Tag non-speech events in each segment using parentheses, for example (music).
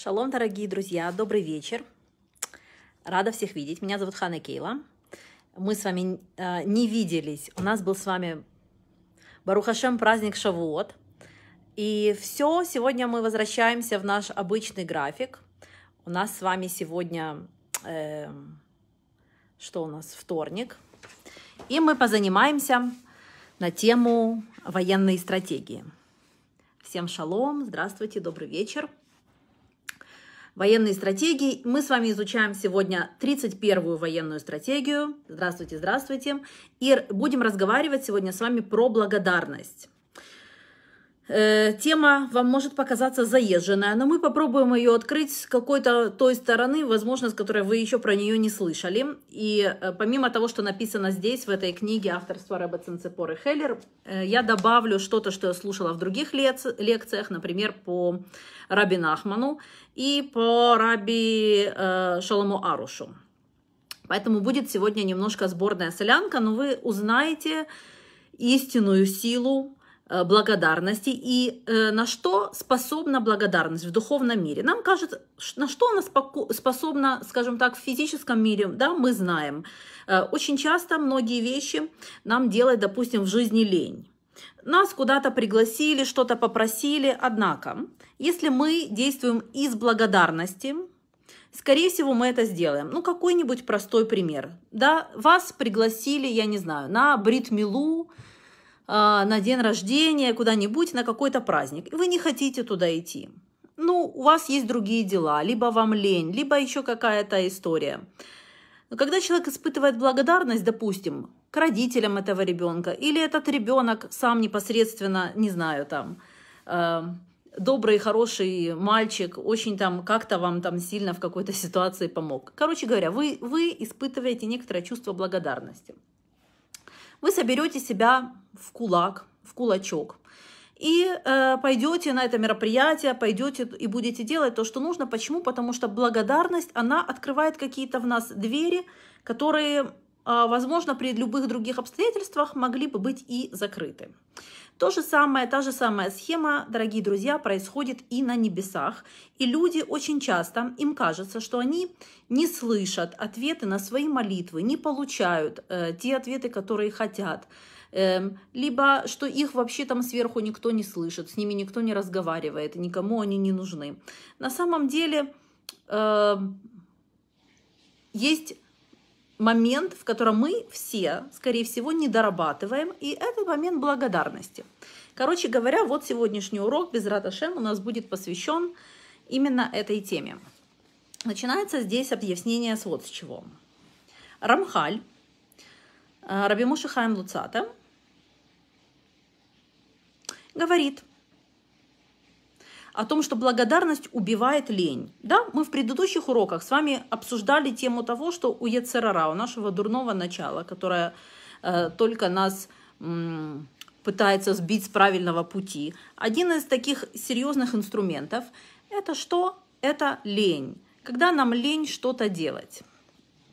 Шалом, дорогие друзья, добрый вечер. Рада всех видеть. Меня зовут Хана Кейла. Мы с вами э, не виделись. У нас был с вами Барухашем праздник Шавуот. И все, сегодня мы возвращаемся в наш обычный график. У нас с вами сегодня, э, что у нас, вторник. И мы позанимаемся на тему военной стратегии. Всем шалом, здравствуйте, добрый вечер военные стратегии. Мы с вами изучаем сегодня 31-ю военную стратегию. Здравствуйте, здравствуйте. И будем разговаривать сегодня с вами про благодарность э, тема вам может показаться заезженная, но мы попробуем ее открыть с какой-то той стороны, возможно, с которой вы еще про нее не слышали. И э, помимо того, что написано здесь, в этой книге авторства Рэба Цинцепор Хеллер, э, я добавлю что-то, что я слушала в других лец- лекциях, например, по Раби Нахману и по Раби э, Шалому Арушу. Поэтому будет сегодня немножко сборная солянка, но вы узнаете истинную силу Э, благодарности и э, на что способна благодарность в духовном мире. Нам кажется, на что она способна, скажем так, в физическом мире, да, мы знаем. Э, очень часто многие вещи нам делает, допустим, в жизни лень. Нас куда-то пригласили, что-то попросили, однако, если мы действуем из благодарности, Скорее всего, мы это сделаем. Ну, какой-нибудь простой пример. Да, вас пригласили, я не знаю, на бритмилу, милу а, на день рождения, куда-нибудь, на какой-то праздник, и вы не хотите туда идти. Ну, у вас есть другие дела, либо вам лень, либо еще какая-то история. Но когда человек испытывает благодарность, допустим, к родителям этого ребенка, или этот ребенок сам непосредственно, не знаю, там, э, добрый, хороший мальчик, очень там как-то вам там сильно в какой-то (laughs) ситуации помог. Короче говоря, вы, вы испытываете некоторое чувство благодарности вы соберете себя в кулак, в кулачок. И э, пойдете на это мероприятие, пойдете и будете делать то, что нужно. Почему? Потому что благодарность, она открывает какие-то в нас двери, которые, э, возможно, при любых других обстоятельствах могли бы быть и закрыты. То же самое, та же самая схема, дорогие друзья, происходит и на небесах. И люди очень часто, им кажется, что они не слышат ответы на свои молитвы, не получают э, те ответы, которые хотят эм, либо что их вообще там сверху никто не слышит, с ними никто не разговаривает, никому они не нужны. На самом деле э, есть момент, в котором мы все, скорее всего, не дорабатываем, и это момент благодарности. Короче говоря, вот сегодняшний урок без Раташем у нас будет посвящен именно этой теме. Начинается здесь объяснение с вот с чего. Рамхаль, э, Рабимуши Хайм Луцата, говорит, о том, что благодарность убивает лень. Да, мы в предыдущих уроках с вами обсуждали тему того, что у Ецерара, у нашего дурного начала, которое э, только нас э, пытается сбить с правильного пути, один из таких серьезных инструментов – это что? Это лень. Когда нам лень что-то делать.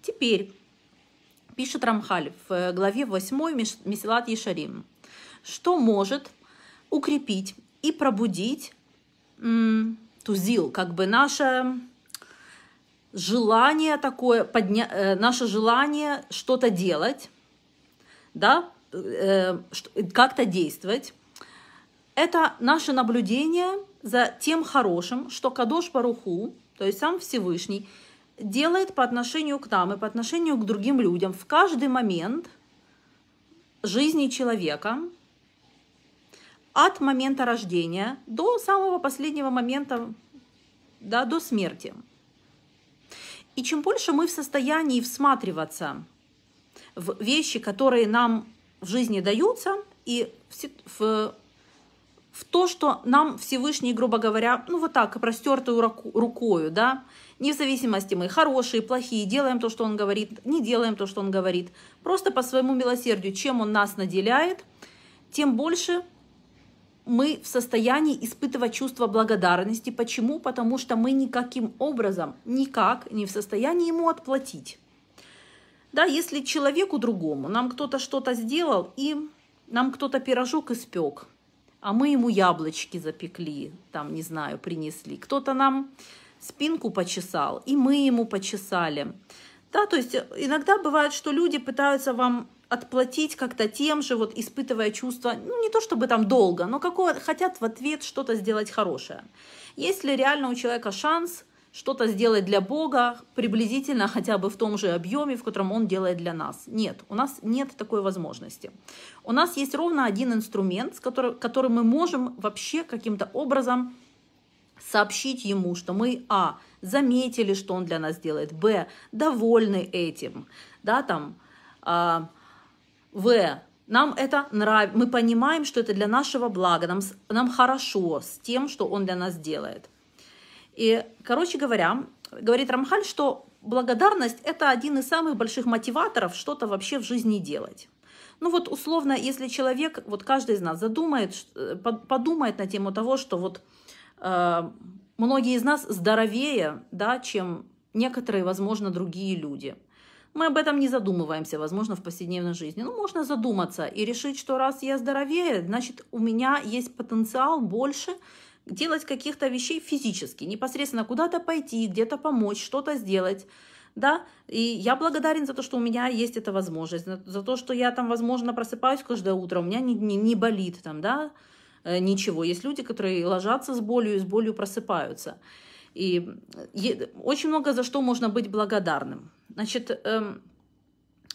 Теперь пишет Рамхаль в э, главе 8 Месилат Ешарим, что может укрепить и пробудить тузил, как бы наше желание такое, подня... Э, наше желание что-то делать, да, э, как-то действовать. Это наше наблюдение за тем хорошим, что Кадош Баруху, то есть сам Всевышний, делает по отношению к нам и по отношению к другим людям в каждый момент жизни человека – от момента рождения до самого последнего момента, да, до смерти. И чем больше мы в состоянии всматриваться в вещи, которые нам в жизни даются, и в, в, в то, что нам Всевышний, грубо говоря, ну вот так, простертую руку, рукою, да, не в зависимости мы хорошие, плохие, делаем то, что он говорит, не делаем то, что он говорит, просто по своему милосердию, чем он нас наделяет, тем больше мы в состоянии испытывать чувство благодарности. Почему? Потому что мы никаким образом, никак не в состоянии ему отплатить. Да, если человеку другому нам кто-то что-то сделал, и нам кто-то пирожок испек, а мы ему яблочки запекли, там, не знаю, принесли. Кто-то нам спинку почесал, и мы ему почесали. Да, то есть э, иногда бывает, что люди пытаются вам отплатить как-то тем же, вот испытывая чувство, ну не то чтобы там долго, но какого хотят в ответ что-то сделать хорошее. Если реально у человека шанс что-то сделать для Бога, приблизительно хотя бы в том же объеме, в котором Он делает для нас. Нет, у нас нет такой возможности. У нас есть ровно один инструмент, с которым, который мы можем вообще каким-то образом сообщить ему, что мы, а, заметили, что он для нас делает, б, довольны этим, да, там, а, в. Нам это нравится, мы понимаем, что это для нашего блага, нам, нам хорошо с тем, что он для нас делает. И, короче говоря, говорит Рамхаль, что благодарность – это один из самых больших мотиваторов что-то вообще в жизни делать. Ну вот условно, если человек, вот каждый из нас задумает, э, подумает на тему того, что вот э, многие из нас здоровее, да, чем некоторые, возможно, другие люди – мы об этом не задумываемся, возможно, в повседневной жизни. Но ну, можно задуматься и решить, что раз я здоровее, значит, у меня есть потенциал больше делать каких-то вещей физически, непосредственно куда-то пойти, где-то помочь, что-то сделать да, и я благодарен за то, что у меня есть эта возможность, за то, что я там, возможно, просыпаюсь каждое утро, у меня не, не, не болит там, да, э, ничего. Есть люди, которые ложатся с болью и с болью просыпаются. и э, очень много за что можно быть благодарным. Значит, эм,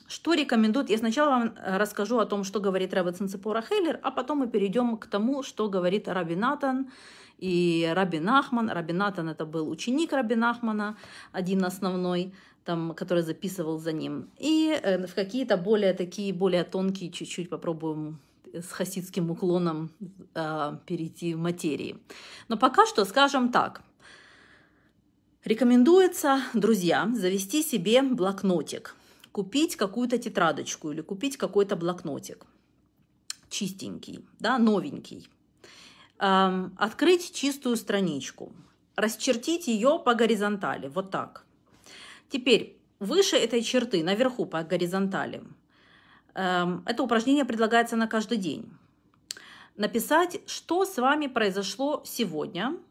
что рекомендуют? Я сначала вам э, расскажу о том, что говорит Рэбе Цинцепора Хейлер, а потом мы перейдем к тому, что говорит Раби Натан и Раби Нахман. Раби Натан это был ученик Раби Нахмана, один основной, там, который записывал за ним. И э, в какие-то более такие, более тонкие, чуть-чуть попробуем с хасидским уклоном э, перейти в материи. Но пока что скажем так – Рекомендуется, друзья, завести себе блокнотик, купить какую-то тетрадочку или купить какой-то блокнотик чистенький, да, новенький. Эм, открыть чистую страничку, расчертить ее по горизонтали, вот так. Теперь выше этой черты, наверху по горизонтали, эм, это упражнение предлагается на каждый день. Написать, что с вами произошло сегодня –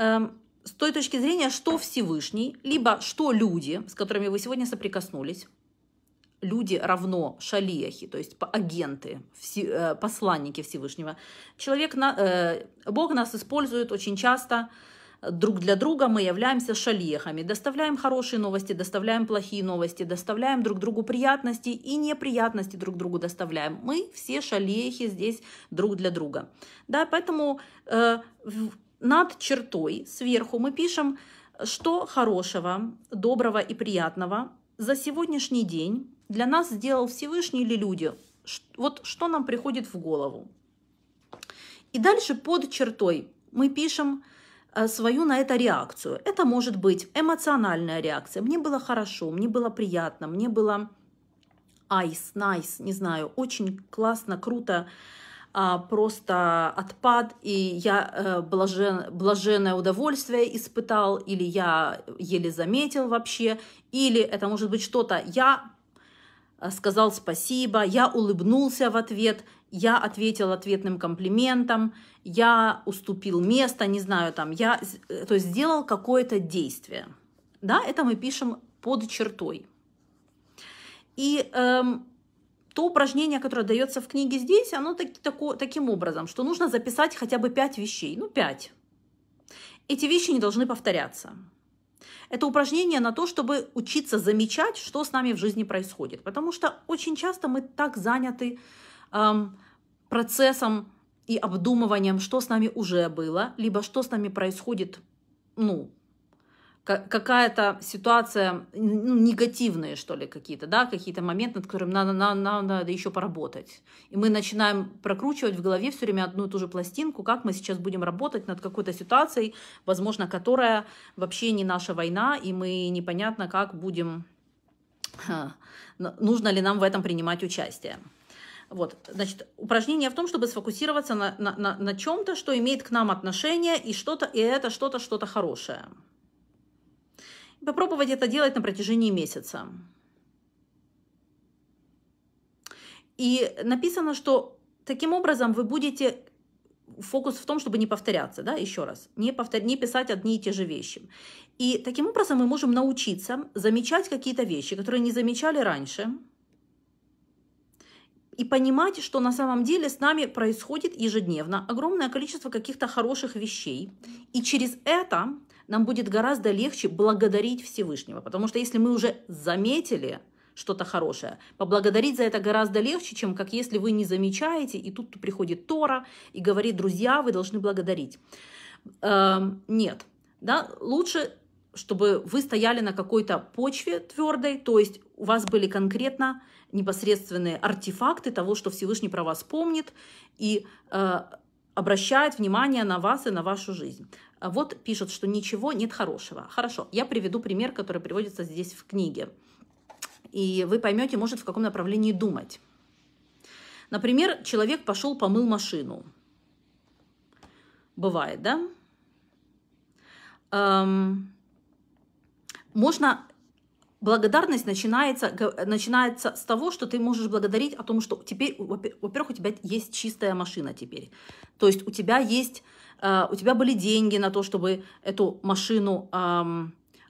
Эм, с той точки зрения, что Всевышний, либо что люди, с которыми вы сегодня соприкоснулись, люди равно шалияхи, то есть агенты, э, посланники Всевышнего. Человек, э, Бог нас использует очень часто друг для друга, мы являемся шалиехами, доставляем хорошие новости, доставляем плохие новости, доставляем друг другу приятности и неприятности друг другу доставляем. Мы все шалиехи здесь друг для друга. Да, поэтому э, над чертой сверху мы пишем, что хорошего, доброго и приятного за сегодняшний день для нас сделал Всевышний или люди. Вот что нам приходит в голову. И дальше под чертой мы пишем э, свою на это реакцию. Это может быть эмоциональная реакция. Мне было хорошо, мне было приятно, мне было айс, найс, nice, не знаю, очень классно, круто, а, просто отпад, и я э, блажен, блаженное удовольствие испытал, или я еле заметил вообще, или это может быть что-то, я э, сказал спасибо, я улыбнулся в ответ, я ответил ответным комплиментом, я уступил место, не знаю, там, я, э, то есть сделал какое-то действие. Да, это мы пишем под чертой. И эм, то упражнение, которое дается в книге здесь, оно так, тако, таким образом, что нужно записать хотя бы пять вещей. Ну, пять. Эти вещи не должны повторяться. Это упражнение на то, чтобы учиться замечать, что с нами в жизни происходит. Потому что очень часто мы так заняты эм, процессом и обдумыванием, что с нами уже было, либо что с нами происходит ну, какая-то ситуация ну, негативные, что ли, какие-то, да, какие-то моменты, над которыми надо, надо, надо еще поработать. И мы начинаем прокручивать в голове все время одну и ту же пластинку, как мы сейчас будем работать над какой-то ситуацией, возможно, которая вообще не наша война, и мы непонятно, как будем, ну, нужно ли нам в этом принимать участие. Вот, значит, упражнение в том, чтобы сфокусироваться на, на, на, на чем-то, что имеет к нам отношение, и что-то, и это что-то, что-то хорошее попробовать это делать на протяжении месяца. И написано, что таким образом вы будете фокус в том, чтобы не повторяться, да, еще раз, не, повтор... не писать одни и те же вещи. И таким образом мы можем научиться замечать какие-то вещи, которые не замечали раньше, и понимать, что на самом деле с нами происходит ежедневно огромное количество каких-то хороших вещей. И через это нам будет гораздо легче благодарить Всевышнего. Потому что если мы уже заметили что-то хорошее, поблагодарить за это гораздо легче, чем как если вы не замечаете, и тут приходит Тора и говорит, друзья, вы должны благодарить. Эм, нет. Да? Лучше чтобы вы стояли на какой-то почве твердой, то есть у вас были конкретно непосредственные артефакты того, что Всевышний про вас помнит и э, обращает внимание на вас и на вашу жизнь. А вот пишут, что ничего нет хорошего. Хорошо, я приведу пример, который приводится здесь в книге. И вы поймете, может, в каком направлении думать. Например, человек пошел, помыл машину. Бывает, да? Эм, можно благодарность начинается, начинается с того, что ты можешь благодарить о том, что теперь, во-первых, у тебя есть чистая машина теперь. То есть у тебя есть а, у тебя были деньги на то, чтобы эту машину э,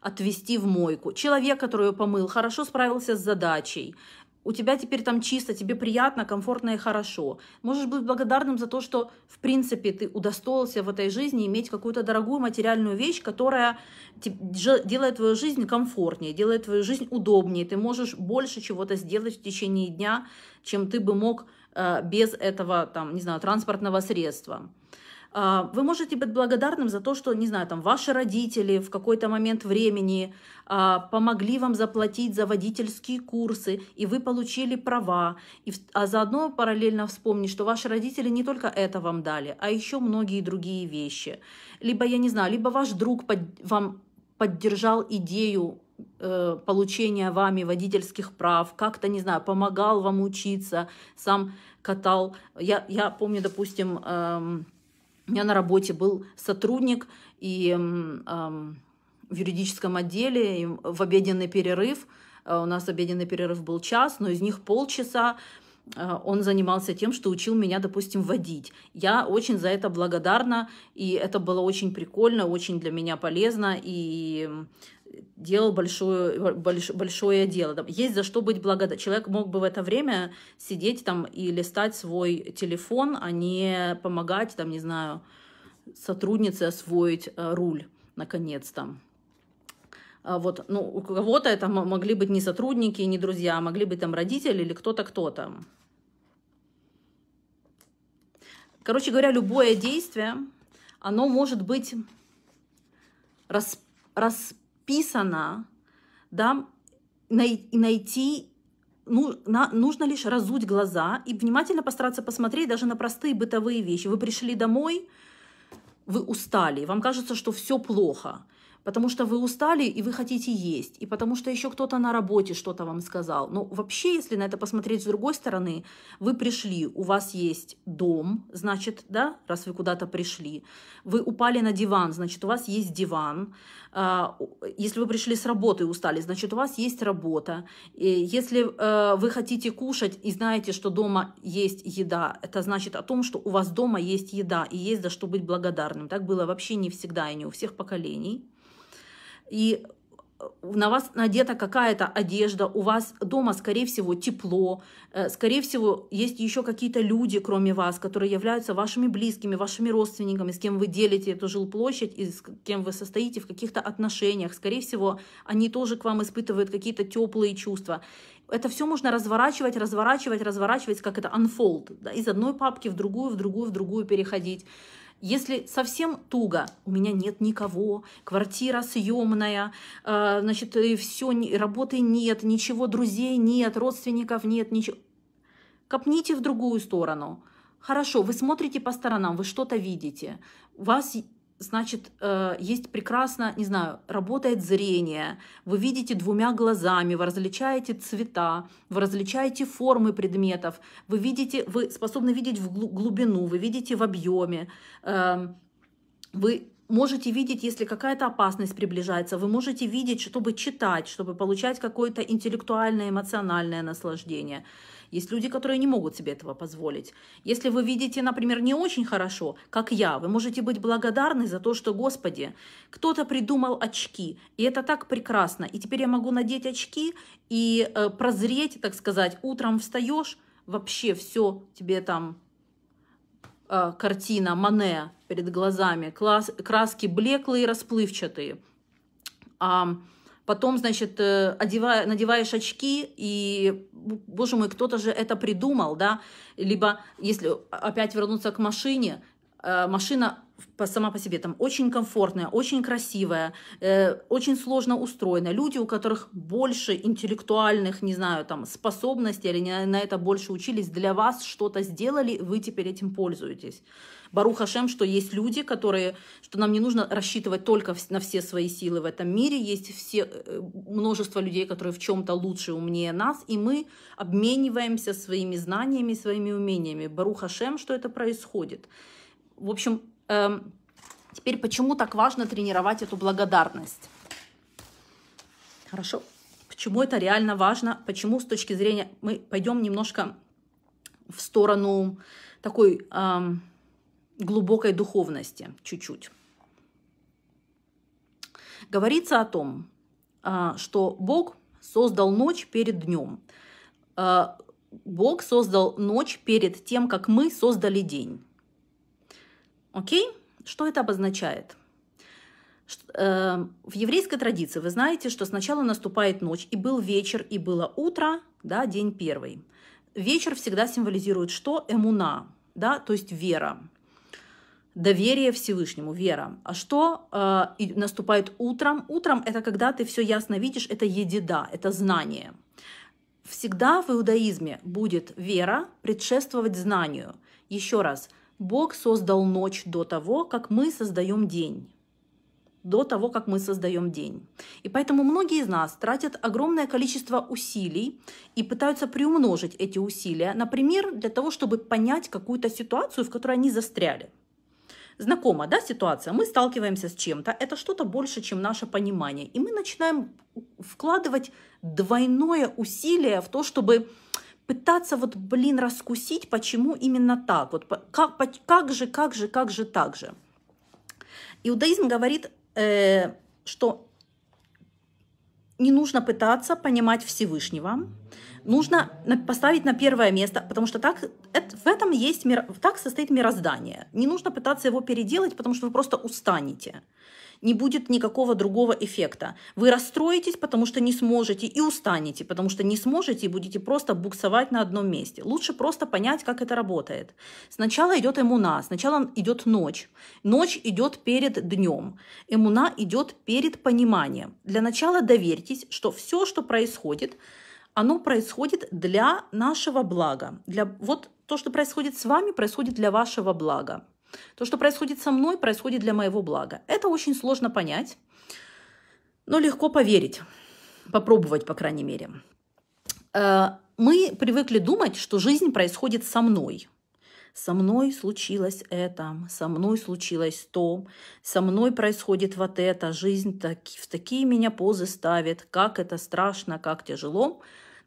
отвезти в мойку. Человек, который ее помыл, хорошо справился с задачей. У тебя теперь там чисто, тебе приятно, комфортно и хорошо. Можешь быть благодарным за то, что, в принципе, ты удостоился в этой жизни иметь какую-то дорогую материальную вещь, которая делает твою жизнь комфортнее, делает твою жизнь удобнее. Ты можешь больше чего-то сделать в течение дня, чем ты бы мог а, без этого, там, не знаю, транспортного средства. А, вы можете быть благодарным за то, что, не знаю, там, ваши родители в какой-то момент времени а, помогли вам заплатить за водительские курсы, и вы получили права. И, а заодно параллельно вспомнить, что ваши родители не только это вам дали, а еще многие другие вещи. Либо, я не знаю, либо ваш друг под, вам поддержал идею э, получения вами водительских прав, как-то, не знаю, помогал вам учиться, сам катал. Я, я помню, допустим, эм, у меня на работе был сотрудник и в юридическом отделе, и в обеденный перерыв. Э, у нас обеденный перерыв был час, но из них полчаса э, он занимался тем, что учил меня, допустим, водить. Я очень за это благодарна, и это было очень прикольно, очень для меня полезно, и делал большое больш, большое дело. Там, есть за что быть благодарным. Человек мог бы в это время сидеть там и листать свой телефон, а не помогать, там, не знаю, сотруднице освоить э, руль, наконец-то. А вот, ну, у кого-то это могли быть не сотрудники, не друзья, а могли быть там родители или кто-то, кто-то. Короче говоря, любое действие, оно может быть рас, рас, расписано, да, най- найти ну, на, нужно лишь разуть глаза и внимательно постараться посмотреть даже на простые бытовые вещи. Вы пришли домой, вы устали, вам кажется, что все плохо потому что вы устали и вы хотите есть, и потому что еще кто-то на работе что-то вам сказал. Но ну, вообще, если на это посмотреть с другой стороны, вы пришли, у вас есть дом, значит, да, раз вы куда-то пришли, вы упали на диван, значит, у вас есть диван, а, если вы пришли с работы и устали, значит, у вас есть работа, и если э, вы хотите кушать и знаете, что дома есть еда, это значит о том, что у вас дома есть еда и есть за что быть благодарным. Так было вообще не всегда и не у всех поколений и э, на вас надета какая-то одежда, у вас дома, скорее всего, тепло, э, скорее всего, есть еще какие-то люди, кроме вас, которые являются вашими близкими, вашими родственниками, с кем вы делите эту жилплощадь и с кем вы состоите в каких-то отношениях. Скорее всего, они тоже к вам испытывают какие-то теплые чувства. Это все можно разворачивать, разворачивать, разворачивать, как это unfold, да, из одной папки в другую, в другую, в другую переходить. Если совсем туго, у меня нет никого, квартира съемная, э, значит, все, работы нет, ничего, друзей нет, родственников нет, ничего. Копните в другую сторону. Хорошо, вы смотрите по сторонам, вы что-то видите. У вас значит, э, есть прекрасно, не знаю, работает зрение, вы видите двумя глазами, вы различаете цвета, вы различаете формы предметов, вы видите, вы способны видеть в глубину, вы видите в объеме, эм, вы можете видеть, если какая-то опасность приближается, вы можете видеть, чтобы читать, чтобы получать какое-то интеллектуальное, эмоциональное наслаждение. Есть люди, которые не могут себе этого позволить. Если вы видите, например, не очень хорошо, как я, вы можете быть благодарны за то, что, Господи, кто-то придумал очки, и это так прекрасно. И теперь я могу надеть очки и э, прозреть, так сказать, утром встаешь, вообще все тебе там Э, картина Мане перед глазами, класс, краски блеклые, расплывчатые. А потом, значит, э, одевая, надеваешь очки, и, боже мой, кто-то же это придумал, да? Либо, если опять вернуться к машине, э, машина сама по себе там очень комфортная, очень красивая, э, очень сложно устроена. Люди, у которых больше интеллектуальных, не знаю, там способностей или не, на это больше учились, для вас что-то сделали, вы теперь этим пользуетесь. Баруха Шем, что есть люди, которые, что нам не нужно рассчитывать только на все свои силы в этом мире, есть все, э, множество людей, которые в чем-то лучше, умнее нас, и мы обмениваемся своими знаниями, своими умениями. Баруха Шем, что это происходит. В общем, Эм, теперь, почему так важно тренировать эту благодарность? Хорошо. Почему это реально важно? Почему с точки зрения... Мы пойдем немножко в сторону такой эм, глубокой духовности чуть-чуть. Говорится о том, э, что Бог создал ночь перед днем. Э, Бог создал ночь перед тем, как мы создали день. Окей? Что это обозначает? Эм, в еврейской традиции вы знаете, что сначала наступает ночь, и был вечер, и было утро, да, день первый. Вечер всегда символизирует что? Эмуна, да, то есть вера, доверие Всевышнему, вера. А что э, и наступает утром? Утром это когда ты все ясно видишь, это едида, это знание. Всегда в иудаизме будет вера предшествовать знанию. Еще раз – Бог создал ночь до того, как мы создаем день до того, как мы создаем день. И поэтому многие из нас тратят огромное количество усилий и пытаются приумножить эти усилия, например, для того, чтобы понять какую-то ситуацию, в которой они застряли. Знакома, да, ситуация? Мы сталкиваемся с чем-то, это что-то больше, чем наше понимание. И мы начинаем вкладывать двойное усилие в то, чтобы пытаться вот, блин, раскусить, почему именно так, вот как, как же, как же, как же, так же. Иудаизм говорит, э, что не нужно пытаться понимать Всевышнего, нужно поставить на первое место, потому что так, это, в этом есть, так состоит мироздание. Не нужно пытаться его переделать, потому что вы просто устанете не будет никакого другого эффекта. Вы расстроитесь, потому что не сможете, и устанете, потому что не сможете, и будете просто буксовать на одном месте. Лучше просто понять, как это работает. Сначала идет эмуна, сначала идет ночь. Ночь идет перед днем. Эмуна идет перед пониманием. Для начала доверьтесь, что все, что происходит, оно происходит для нашего блага. Для, вот то, что происходит с вами, происходит для вашего блага. То, что происходит со мной, происходит для моего блага. Это очень сложно понять, но легко поверить, попробовать, по крайней мере. Э, мы привыкли думать, что жизнь происходит со мной. Со мной случилось это, со мной случилось то, со мной происходит вот это, жизнь так, в такие меня позы ставит, как это страшно, как тяжело.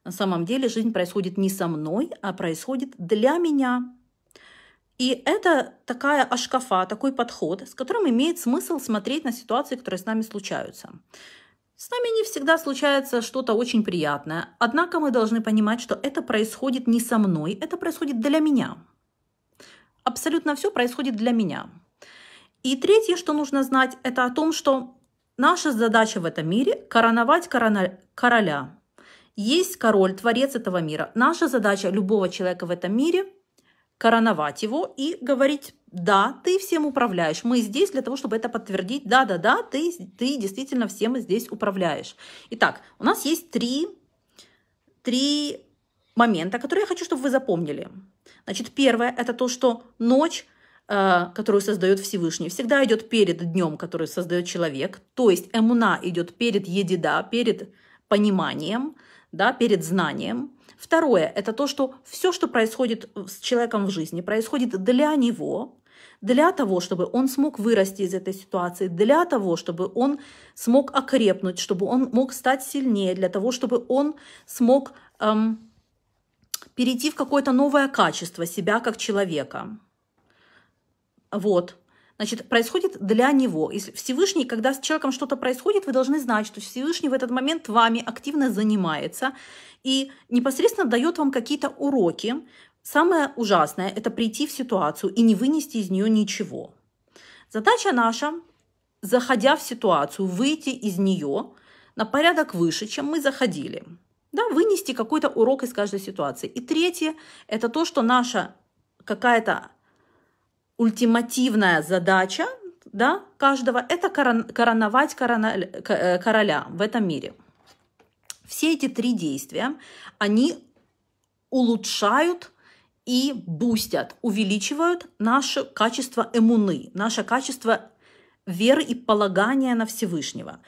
На самом деле жизнь происходит не со мной, а происходит для меня, и это такая ашкафа, такой подход, с которым имеет смысл смотреть на ситуации, которые с нами случаются. С нами не всегда случается что-то очень приятное, однако мы должны понимать, что это происходит не со мной, это происходит для меня. Абсолютно все происходит для меня. И третье, что нужно знать, это о том, что наша задача в этом мире – короновать корона... короля. Есть король, творец этого мира. Наша задача любого человека в этом мире – короновать его и говорить, да, ты всем управляешь. Мы здесь для того, чтобы это подтвердить. Да, да, да, ты, ты действительно всем здесь управляешь. Итак, у нас есть три, три момента, которые я хочу, чтобы вы запомнили. Значит, первое – это то, что ночь э, которую создает Всевышний, всегда идет перед днем, который создает человек. То есть эмуна идет перед едида, перед пониманием да, перед знанием. Второе – это то, что все, что происходит с человеком в жизни, происходит для него, для того, чтобы он смог вырасти из этой ситуации, для того, чтобы он смог окрепнуть, чтобы он мог стать сильнее, для того, чтобы он смог эм, перейти в какое-то новое качество себя как человека. Вот. Значит, происходит для него. Если Всевышний, когда с человеком что-то происходит, вы должны знать, что Всевышний в этот момент вами активно занимается и непосредственно дает вам какие-то уроки. Самое ужасное – это прийти в ситуацию и не вынести из нее ничего. Задача наша, заходя в ситуацию, выйти из нее на порядок выше, чем мы заходили. Да, вынести какой-то урок из каждой ситуации. И третье – это то, что наша какая-то ультимативная задача да, каждого – это короновать э, короля в этом мире. Все эти три действия, они улучшают и бустят, увеличивают наше качество эмуны, наше качество веры и полагания на Всевышнего.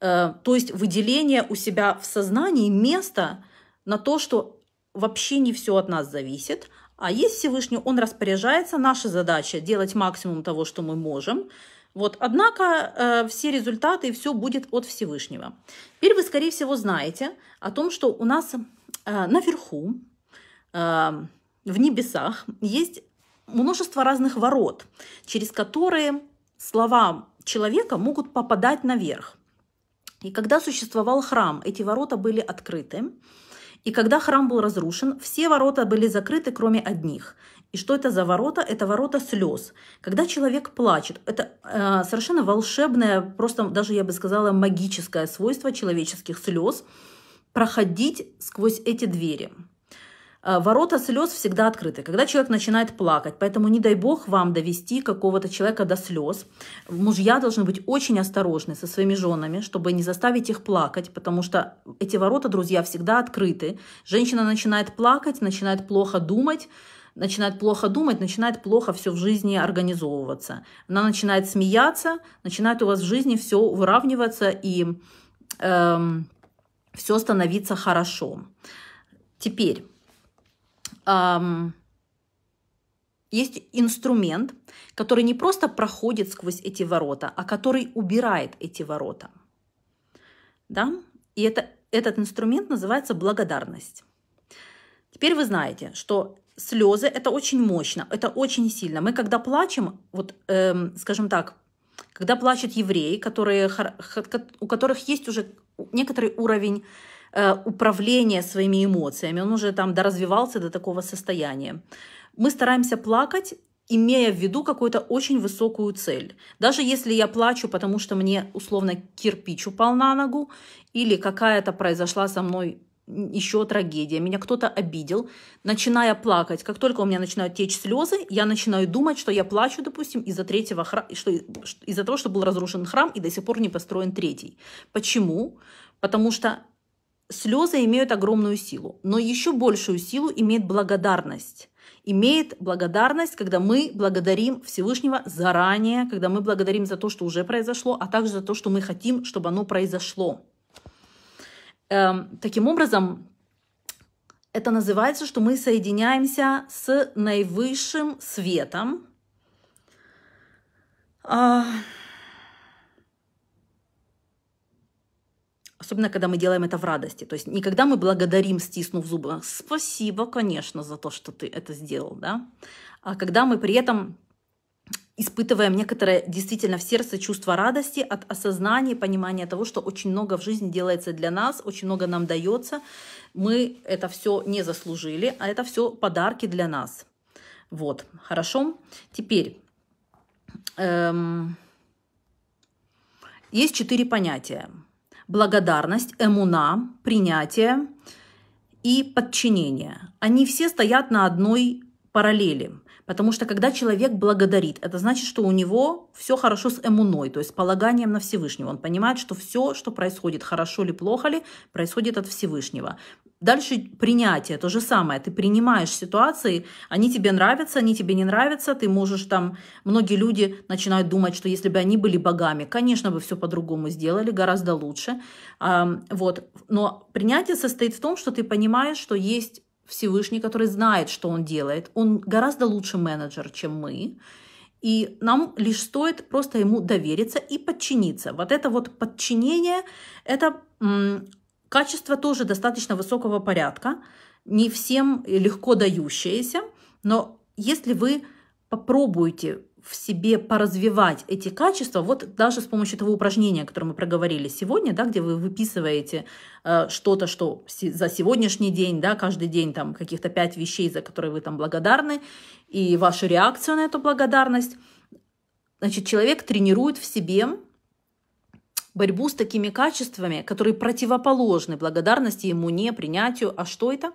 Э, то есть выделение у себя в сознании места на то, что вообще не все от нас зависит – а есть Всевышний, он распоряжается. Наша задача делать максимум того, что мы можем. Вот, однако э, все результаты и все будет от Всевышнего. Теперь вы, скорее всего, знаете о том, что у нас э, наверху, э, в небесах, есть множество разных ворот, через которые слова человека могут попадать наверх. И когда существовал храм, эти ворота были открыты. И когда храм был разрушен, все ворота были закрыты, кроме одних. И что это за ворота? Это ворота слез. Когда человек плачет, это э, совершенно волшебное, просто даже я бы сказала магическое свойство человеческих слез проходить сквозь эти двери. Э, ворота слез всегда открыты, когда человек начинает плакать. Поэтому не дай бог вам довести какого-то человека до слез. Мужья должны быть очень осторожны со своими женами, чтобы не заставить их плакать, потому что эти ворота, друзья, всегда открыты. Женщина начинает плакать, начинает плохо думать, начинает плохо думать, начинает плохо все в жизни организовываться. Она начинает смеяться, начинает у вас в жизни все выравниваться и эм, все становиться хорошо. Теперь эм, есть инструмент, который не просто проходит сквозь эти ворота, а который убирает эти ворота. Да? И это, этот инструмент называется благодарность. Теперь вы знаете, что слезы это очень мощно, это очень сильно. Мы когда плачем, вот, эм, скажем так, когда плачут евреи, которые, у которых есть уже некоторый уровень Э, управление своими эмоциями. Он уже там доразвивался до такого состояния. Мы стараемся плакать имея в виду какую-то очень высокую цель. Даже если я плачу, потому что мне условно кирпич упал на ногу, или какая-то произошла со мной еще трагедия, меня кто-то обидел, начиная плакать, как только у меня начинают течь слезы, я начинаю думать, что я плачу, допустим, из-за третьего храма, что, из-за того, что был разрушен храм и до сих пор не построен третий. Почему? Потому что Слезы имеют огромную силу, но еще большую силу имеет благодарность. Имеет благодарность, когда мы благодарим Всевышнего заранее, когда мы благодарим за то, что уже произошло, а также за то, что мы хотим, чтобы оно произошло. Эм, таким образом, это называется, что мы соединяемся с наивысшим светом. А... особенно когда мы делаем это в радости. То есть никогда мы благодарим, стиснув зубы. А Спасибо, конечно, за то, что ты это сделал, да. А когда мы при этом испытываем некоторое действительно в сердце чувство радости от осознания, понимания того, что очень много в жизни делается для нас, очень много нам дается. Мы это все не заслужили, а это все подарки для нас. Вот, хорошо. Теперь эм, есть четыре понятия благодарность, эмуна, принятие и подчинение. Они все стоят на одной параллели. Потому что когда человек благодарит, это значит, что у него все хорошо с эмуной, то есть с полаганием на Всевышнего. Он понимает, что все, что происходит, хорошо ли, плохо ли, происходит от Всевышнего. Дальше принятие, то же самое. Ты принимаешь ситуации, они тебе нравятся, они тебе не нравятся. Ты можешь там... Многие люди начинают думать, что если бы они были богами, конечно бы все по-другому сделали, гораздо лучше. Вот. Но принятие состоит в том, что ты понимаешь, что есть Всевышний, который знает, что он делает. Он гораздо лучше менеджер, чем мы. И нам лишь стоит просто ему довериться и подчиниться. Вот это вот подчинение, это Качество тоже достаточно высокого порядка, не всем легко дающееся, но если вы попробуете в себе поразвивать эти качества, вот даже с помощью того упражнения, о котором мы проговорили сегодня, да, где вы выписываете э, что-то, что за сегодняшний день, да, каждый день там каких-то пять вещей, за которые вы там благодарны, и вашу реакцию на эту благодарность, значит, человек тренирует в себе борьбу с такими качествами, которые противоположны благодарности ему, не принятию. А что это?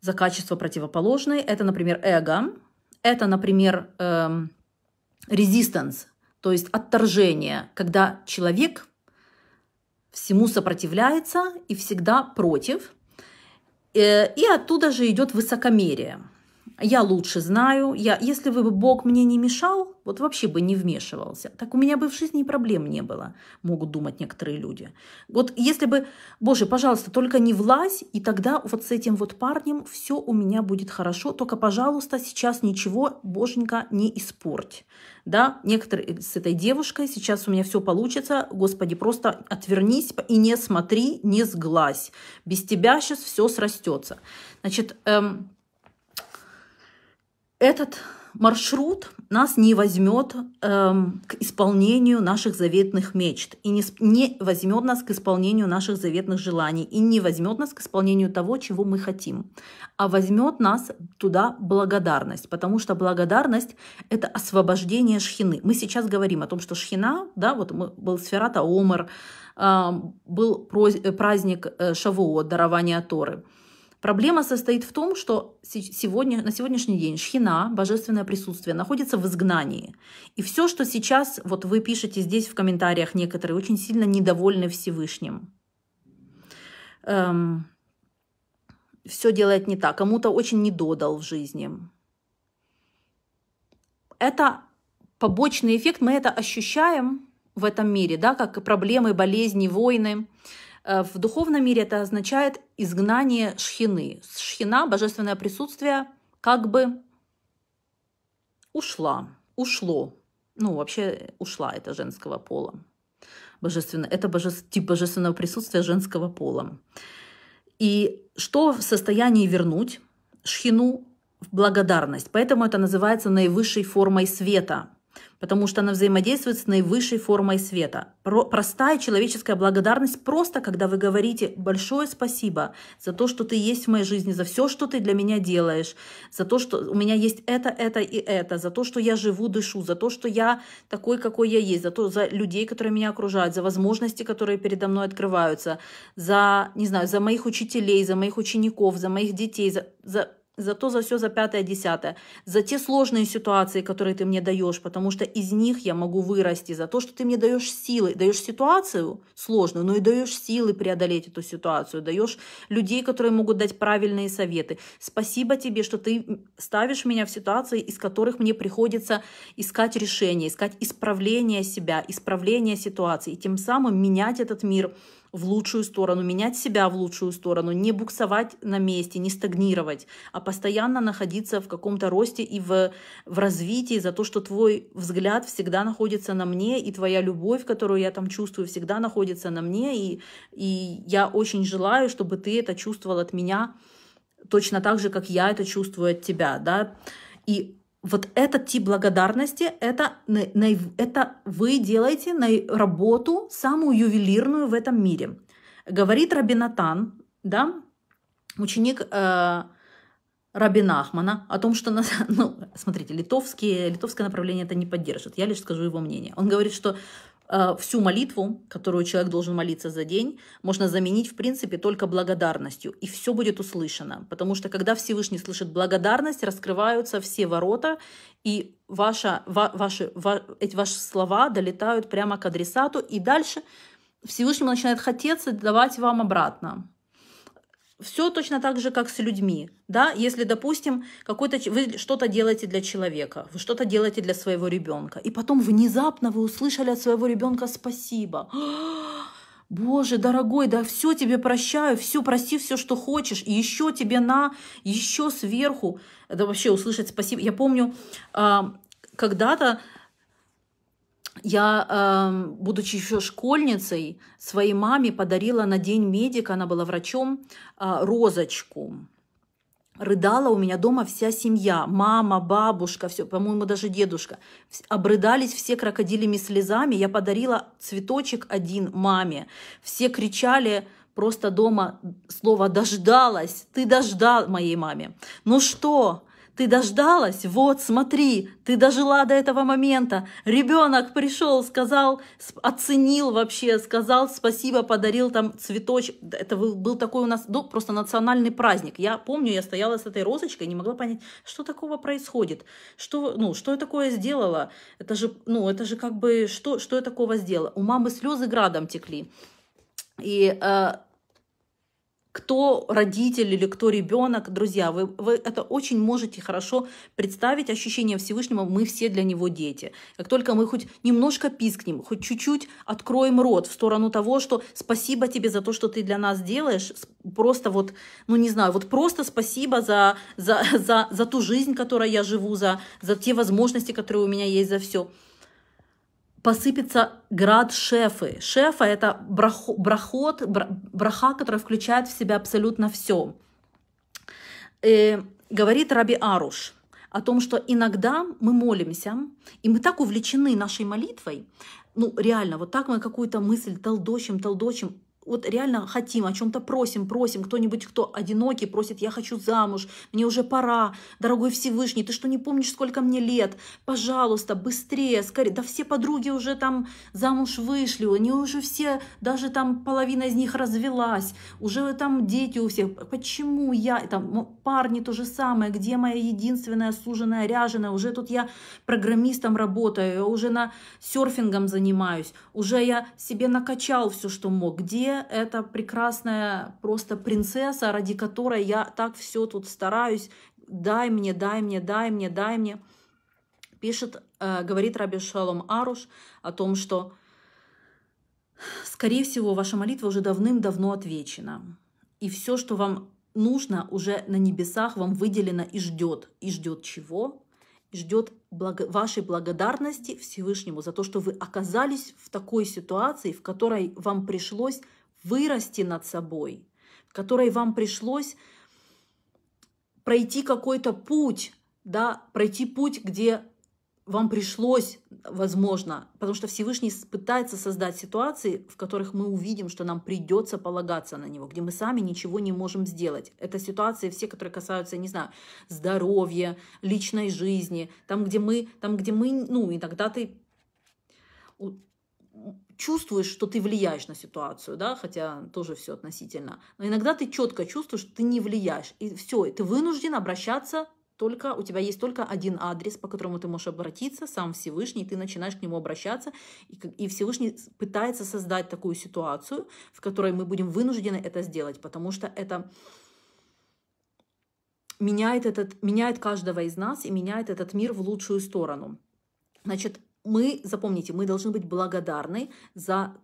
За качество противоположное? Это, например, эго. Это, например, эм, то есть отторжение, когда человек всему сопротивляется и всегда против. Э, и оттуда же идет высокомерие я лучше знаю, я, если бы Бог мне не мешал, вот вообще бы не вмешивался, так у меня бы в жизни проблем не было, могут думать некоторые люди. Вот если бы, Боже, пожалуйста, только не влазь, и тогда вот с этим вот парнем все у меня будет хорошо, только, пожалуйста, сейчас ничего, Боженька, не испорть. Да, некоторые э, с этой девушкой, сейчас у меня все получится, Господи, просто отвернись и не смотри, не сглазь. Без тебя сейчас все срастется. Значит, эм, этот маршрут нас не возьмет эм, к исполнению наших заветных мечт, и не, не возьмет нас к исполнению наших заветных желаний, и не возьмет нас к исполнению того, чего мы хотим, а возьмет нас туда благодарность, потому что благодарность — это освобождение шхины. Мы сейчас говорим о том, что шхина, да, вот мы, был сферата Омар, эм, э, был праздник Шавуо, дарование Торы — Проблема состоит в том, что сегодня, на сегодняшний день шхина, божественное присутствие, находится в изгнании. И все, что сейчас, вот вы пишете здесь в комментариях некоторые, очень сильно недовольны Всевышним. Эм, все делает не так, кому-то очень недодал в жизни. Это побочный эффект, мы это ощущаем в этом мире, да, как проблемы, болезни, войны – Э, в духовном мире это означает изгнание шхины. Шхина, божественное присутствие, как бы ушла, ушло. Ну, вообще ушла это женского пола. Божественно, это боже, тип божественного присутствия женского пола. И что в состоянии вернуть шхину в благодарность. Поэтому это называется наивысшей формой света – потому что она взаимодействует с наивысшей формой света. Про простая человеческая благодарность просто, когда вы говорите «большое спасибо за то, что ты есть в моей жизни, за все, что ты для меня делаешь, за то, что у меня есть это, это и это, за то, что я живу, дышу, за то, что я такой, какой я есть, за, то, за людей, которые меня окружают, за возможности, которые передо мной открываются, за, не знаю, за моих учителей, за моих учеников, за моих детей, за, за за то, за все, за пятое, десятое, за те сложные ситуации, которые ты мне даешь, потому что из них я могу вырасти, за то, что ты мне даешь силы, даешь ситуацию сложную, но и даешь силы преодолеть эту ситуацию, даешь людей, которые могут дать правильные советы. Спасибо тебе, что ты ставишь меня в ситуации, из которых мне приходится искать решение, искать исправление себя, исправление ситуации, и тем самым менять этот мир в лучшую сторону, менять себя в лучшую сторону, не буксовать на месте, не стагнировать, а постоянно находиться в каком-то росте и в, в развитии за то, что твой взгляд всегда находится на мне, и твоя любовь, которую я там чувствую, всегда находится на мне, и, и я очень желаю, чтобы ты это чувствовал от меня точно так же, как я это чувствую от тебя, да, и вот этот тип благодарности, это, это вы делаете на работу самую ювелирную в этом мире. Говорит Рабинатан, да, ученик э, Рабина Ахмана о том, что, (laughs) ну, смотрите, литовские, литовское направление это не поддержит. Я лишь скажу его мнение. Он говорит, что Э, всю молитву, которую человек должен молиться за день, можно заменить, в принципе, только благодарностью. И все будет услышано. Потому что когда Всевышний слышит благодарность, раскрываются все ворота, и ваша, ва, ваши, ва, эти ваши слова долетают прямо к адресату, и дальше Всевышнему начинает хотеться давать вам обратно. Все точно так же, как с людьми. Да? Если, допустим, какой-то, вы что-то делаете для человека, вы что-то делаете для своего ребенка, и потом внезапно вы услышали от своего ребенка спасибо. (gasps) Боже, дорогой, да все тебе прощаю, все, прости все, что хочешь, и еще тебе на, еще сверху, да вообще услышать спасибо. Я помню, а, когда-то я, эм, будучи еще школьницей, своей маме подарила на День медика, она была врачом, а, розочку. Рыдала у меня дома вся семья, мама, бабушка, все, по-моему, даже дедушка. Обрыдались все крокодилями слезами. Я подарила цветочек один маме. Все кричали, просто дома слово «дождалась», «ты дождал» моей маме. Ну что, ты дождалась? Вот, смотри, ты дожила до этого момента. Ребенок пришел, сказал, оценил вообще, сказал спасибо, подарил там цветочек. Это был такой у нас ну, просто национальный праздник. Я помню, я стояла с этой розочкой, не могла понять, что такого происходит. Что, ну, что я такое сделала? Это же, ну, это же как бы, что, что я такого сделала? У мамы слезы градом текли. И э, кто родитель или кто ребенок, друзья, вы, вы это очень можете хорошо представить ощущение Всевышнего, мы все для него дети. Как только мы хоть немножко пискнем, хоть чуть-чуть откроем рот в сторону того, что спасибо тебе за то, что ты для нас делаешь, просто вот, ну не знаю, вот просто спасибо за, за, за, за ту жизнь, которой я живу, за, за те возможности, которые у меня есть, за все посыпется град шефы. Шефа — это брахо, брахот, браха, который включает в себя абсолютно все. И э, говорит Раби Аруш о том, что иногда мы молимся, и мы так увлечены нашей молитвой, ну реально, вот так мы какую-то мысль толдочим, толдочим, вот реально хотим, о чем-то просим, просим, кто-нибудь, кто одинокий, просит, я хочу замуж, мне уже пора, дорогой Всевышний, ты что не помнишь, сколько мне лет, пожалуйста, быстрее, скорее, да все подруги уже там замуж вышли, они уже все, даже там половина из них развелась, уже там дети у всех, почему я, там парни то же самое, где моя единственная суженая ряженая, уже тут я программистом работаю, я уже на серфингом занимаюсь, уже я себе накачал все, что мог, где это прекрасная просто принцесса, ради которой я так все тут стараюсь. Дай мне, дай мне, дай мне, дай мне. Пишет, э, говорит Раби Шалом Аруш о том, что, скорее всего, ваша молитва уже давным-давно отвечена. И все, что вам нужно, уже на небесах вам выделено и ждет. И ждет чего? ждет благо... вашей благодарности Всевышнему за то, что вы оказались в такой ситуации, в которой вам пришлось вырасти над собой, в которой вам пришлось пройти какой-то путь, да, пройти путь, где вам пришлось, возможно, потому что Всевышний пытается создать ситуации, в которых мы увидим, что нам придется полагаться на него, где мы сами ничего не можем сделать. Это ситуации все, которые касаются, не знаю, здоровья, личной жизни, там, где мы, там, где мы, ну, иногда ты чувствуешь, что ты влияешь на ситуацию, да, хотя тоже все относительно. Но иногда ты четко чувствуешь, что ты не влияешь. И все, ты вынужден обращаться только, у тебя есть только один адрес, по которому ты можешь обратиться, сам Всевышний, и ты начинаешь к нему обращаться, и, и Всевышний пытается создать такую ситуацию, в которой мы будем вынуждены это сделать, потому что это меняет, этот, меняет каждого из нас и меняет этот мир в лучшую сторону. Значит, мы, запомните, мы должны быть благодарны за,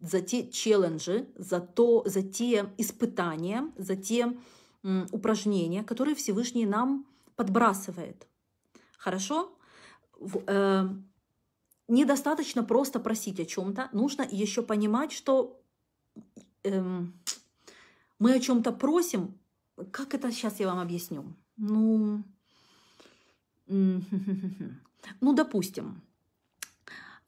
за те челленджи, за, то, за те испытания, за те м, упражнения, которые Всевышний нам подбрасывает. Хорошо? В, э, недостаточно просто просить о чем-то, нужно еще понимать, что э, мы о чем-то просим. Как это сейчас я вам объясню? Ну, (laughs) ну, допустим,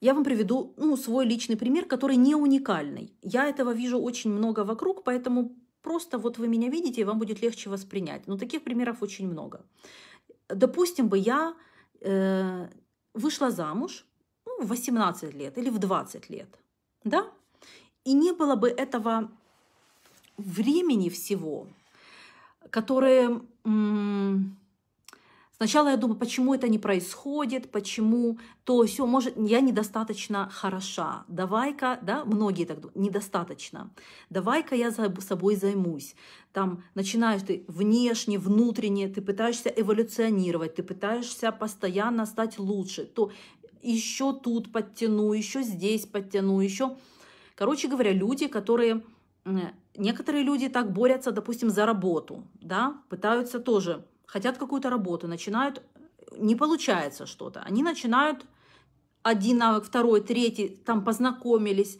я вам приведу ну, свой личный пример, который не уникальный. Я этого вижу очень много вокруг, поэтому просто вот вы меня видите, и вам будет легче воспринять. Но таких примеров очень много. Допустим бы, я э, вышла замуж ну, в 18 лет или в 20 лет, да? И не было бы этого времени всего, которое... М- Сначала я думаю, почему это не происходит, почему то все, может, я недостаточно хороша. Давай-ка, да, многие так думают, недостаточно. Давай-ка я за собой займусь. Там начинаешь ты внешне, внутренне, ты пытаешься эволюционировать, ты пытаешься постоянно стать лучше. То еще тут подтяну, еще здесь подтяну, еще. Короче говоря, люди, которые Некоторые люди так борются, допустим, за работу, да, пытаются тоже хотят какую-то работу, начинают, не получается что-то, они начинают один навык, второй, третий, там познакомились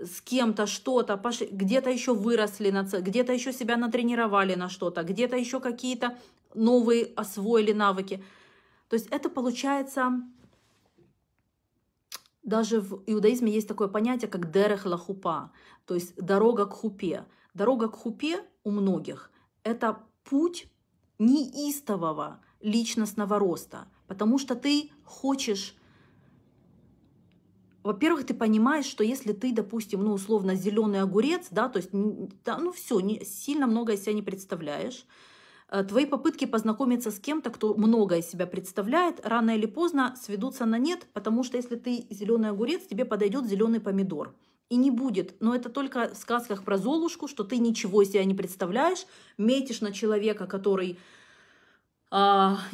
с кем-то, что-то, где-то еще выросли, на, где-то еще себя натренировали на что-то, где-то еще какие-то новые освоили навыки. То есть это получается даже в иудаизме есть такое понятие, как дерех лахупа, то есть дорога к хупе. Дорога к хупе у многих – это путь неистового личностного роста, потому что ты хочешь во-первых, ты понимаешь, что если ты, допустим, ну, условно, зеленый огурец, да, то есть, да, ну, все, не, сильно много из себя не представляешь, э, твои попытки познакомиться с кем-то, кто много из себя представляет, рано или поздно сведутся на нет, потому что если ты зеленый огурец, тебе подойдет зеленый помидор – и не будет. Но это только в сказках про Золушку, что ты ничего себе не представляешь, метишь на человека, который э,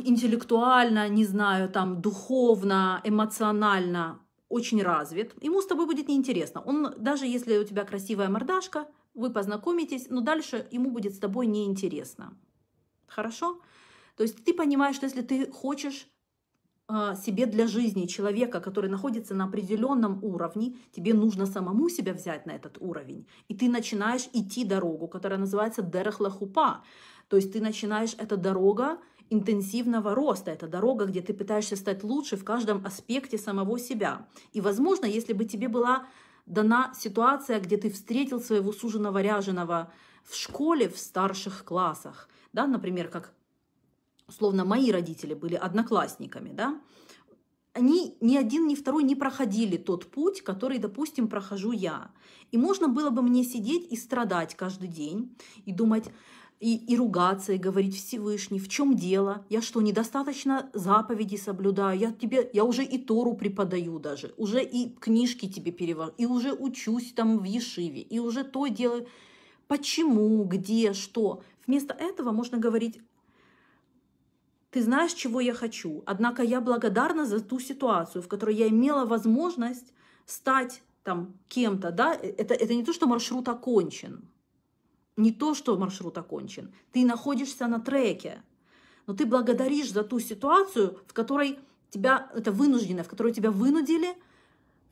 интеллектуально, не знаю, там, духовно, эмоционально очень развит, ему с тобой будет неинтересно. Он, даже если у тебя красивая мордашка, вы познакомитесь, но дальше ему будет с тобой неинтересно. Хорошо? То есть ты понимаешь, что если ты хочешь а, себе для жизни человека, который находится на определенном уровне, тебе нужно самому себя взять на этот уровень. И ты начинаешь идти дорогу, которая называется Дерехлахупа. То есть ты начинаешь, эта дорога интенсивного роста, это дорога, где ты пытаешься стать лучше в каждом аспекте самого себя. И, возможно, если бы тебе была дана ситуация, где ты встретил своего суженого ряженого в школе в старших классах, да, например, как условно, мои родители были одноклассниками, да, они ни один, ни второй не проходили тот путь, который, допустим, прохожу я. И можно было бы мне сидеть и страдать каждый день, и думать, и, и ругаться, и говорить Всевышний, в чем дело? Я что, недостаточно заповеди соблюдаю? Я тебе, я уже и Тору преподаю даже, уже и книжки тебе перевожу, и уже учусь там в Ешиве, и уже то делаю. Почему, где, что? Вместо этого можно говорить, ты знаешь, чего я хочу. Однако я благодарна за ту ситуацию, в которой я имела возможность стать там кем-то, да, э, это, это не то, что маршрут окончен, не то, что маршрут окончен. Ты находишься на треке, но ты благодаришь за ту ситуацию, в которой тебя, это вынуждено, в которой тебя вынудили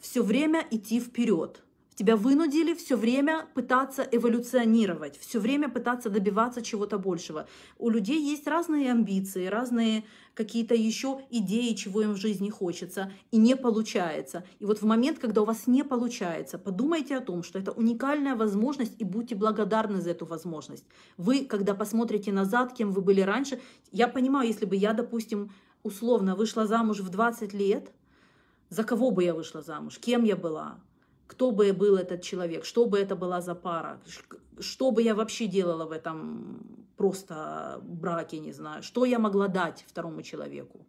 все время идти вперед. Тебя вынудили все время пытаться эволюционировать, все время пытаться добиваться чего-то большего. У людей есть разные амбиции, разные какие-то еще идеи, чего им в жизни хочется, и не получается. И вот в момент, когда у вас не получается, подумайте о том, что это уникальная возможность, и будьте благодарны за эту возможность. Вы, когда посмотрите назад, кем вы были раньше, я понимаю, если бы я, допустим, условно вышла замуж в 20 лет, за кого бы я вышла замуж, кем я была, кто бы был этот человек, что бы это была за пара, что бы я вообще делала в этом просто браке, не знаю, что я могла дать второму человеку.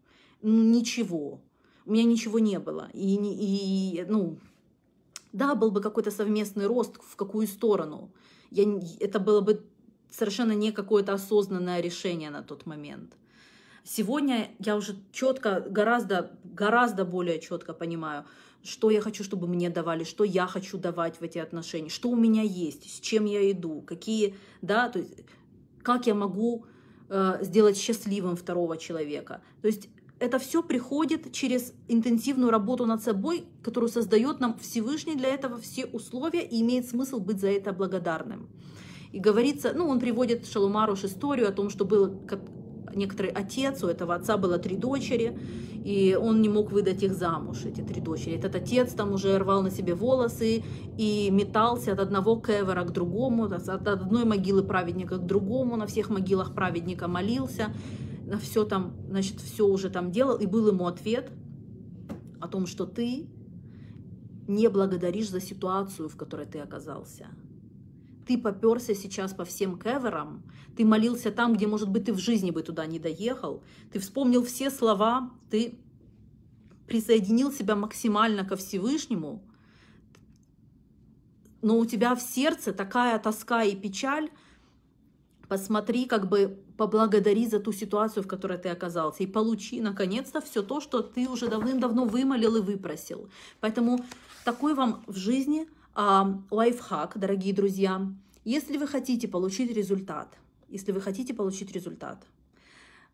Ну, ничего. У меня ничего не было. И, и ну, да, был бы какой-то совместный рост, в какую сторону. Я, это было бы совершенно не какое-то осознанное решение на тот момент. Сегодня я уже четко, гораздо, гораздо более четко понимаю, что я хочу, чтобы мне давали, что я хочу давать в эти отношения, что у меня есть, с чем я иду, какие, да, то есть как я могу э, сделать счастливым второго человека. То есть это все приходит через интенсивную работу над собой, которую создает нам Всевышний для этого все условия, и имеет смысл быть за это благодарным. И говорится, ну, он приводит Шалумаруш историю о том, что был некоторый отец, у этого отца было три дочери, и он не мог выдать их замуж, эти три дочери. Этот отец там уже рвал на себе волосы и метался от одного кевера к другому, от одной могилы праведника к другому, на всех могилах праведника молился, на все там, значит, все уже там делал, и был ему ответ о том, что ты не благодаришь за ситуацию, в которой ты оказался – ты поперся сейчас по всем кеверам, ты молился там, где, может быть, ты в жизни бы туда не доехал, ты вспомнил все слова, ты присоединил себя максимально ко Всевышнему, но у тебя в сердце такая тоска и печаль, посмотри, как бы поблагодари за ту ситуацию, в которой ты оказался, и получи, наконец-то, все то, что ты уже давным-давно вымолил и выпросил. Поэтому такой вам в жизни – лайфхак, дорогие друзья. Если вы хотите получить результат, если вы хотите получить результат,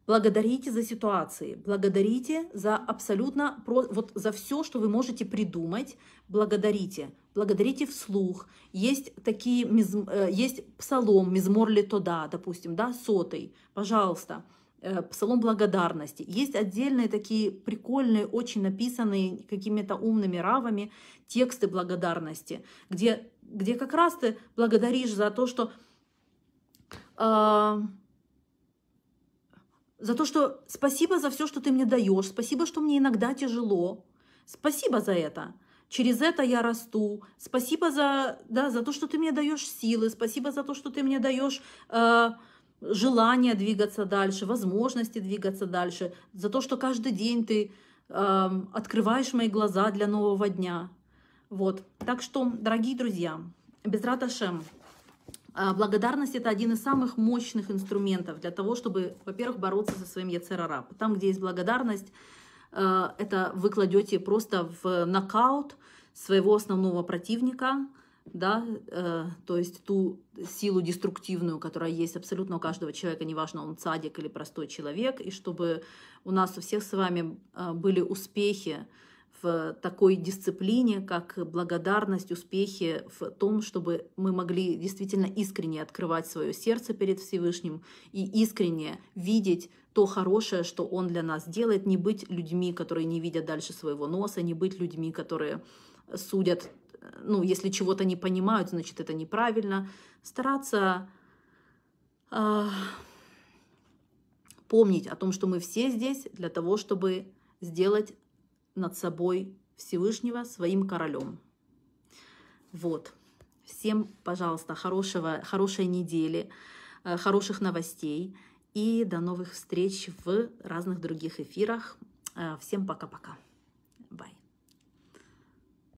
благодарите за ситуации, благодарите за абсолютно, вот за все, что вы можете придумать, благодарите, благодарите вслух. Есть такие, э, есть псалом, мизмор ли то да, допустим, да, сотый, пожалуйста, Э, псалом благодарности. Есть отдельные такие прикольные, очень написанные какими-то умными равами тексты благодарности, где, где как раз ты благодаришь за то, что э, за то, что спасибо за все, что ты мне даешь, спасибо, что мне иногда тяжело, спасибо за это. Через это я расту. Спасибо за, да, за то, что ты мне даешь силы. Спасибо за то, что ты мне даешь э, а, желание двигаться дальше, возможности двигаться дальше, за то, что каждый день ты э, открываешь мои глаза для нового дня. Вот. Так что, дорогие друзья, без Раташем, э, благодарность – это один из самых мощных инструментов для того, чтобы, во-первых, бороться со своим яцерараб. Там, где есть благодарность, э, это вы кладете просто в нокаут своего основного противника – да, э, то есть ту силу деструктивную, которая есть абсолютно у каждого человека, неважно, он цадик или простой человек, и чтобы у нас у всех с вами э, были успехи в такой дисциплине, как благодарность, успехи в том, чтобы мы могли действительно искренне открывать свое сердце перед Всевышним и искренне видеть то хорошее, что Он для нас делает, не быть людьми, которые не видят дальше своего носа, не быть людьми, которые судят ну, если чего-то не понимают, значит, это неправильно. Стараться э, помнить о том, что мы все здесь для того, чтобы сделать над собой Всевышнего своим королем. Вот. Всем, пожалуйста, хорошего, хорошей недели, э, хороших новостей и до новых встреч в разных других эфирах. Э, всем пока-пока.